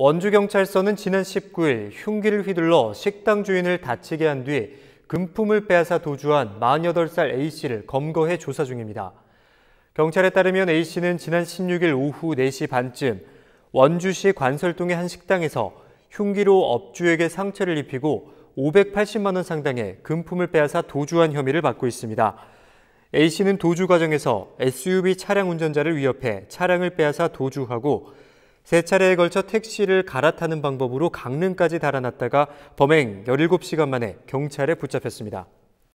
원주경찰서는 지난 19일 흉기를 휘둘러 식당 주인을 다치게 한 뒤 금품을 빼앗아 도주한 48살 A씨를 검거해 조사 중입니다. 경찰에 따르면 A씨는 지난 16일 오후 4시 반쯤 원주시 관설동의 한 식당에서 흉기로 업주에게 상처를 입히고 580만 원 상당의 금품을 빼앗아 도주한 혐의를 받고 있습니다. A씨는 도주 과정에서 SUV 차량 운전자를 위협해 차량을 빼앗아 도주하고 세 차례에 걸쳐 택시를 갈아타는 방법으로 강릉까지 달아났다가 범행 17시간 만에 경찰에 붙잡혔습니다.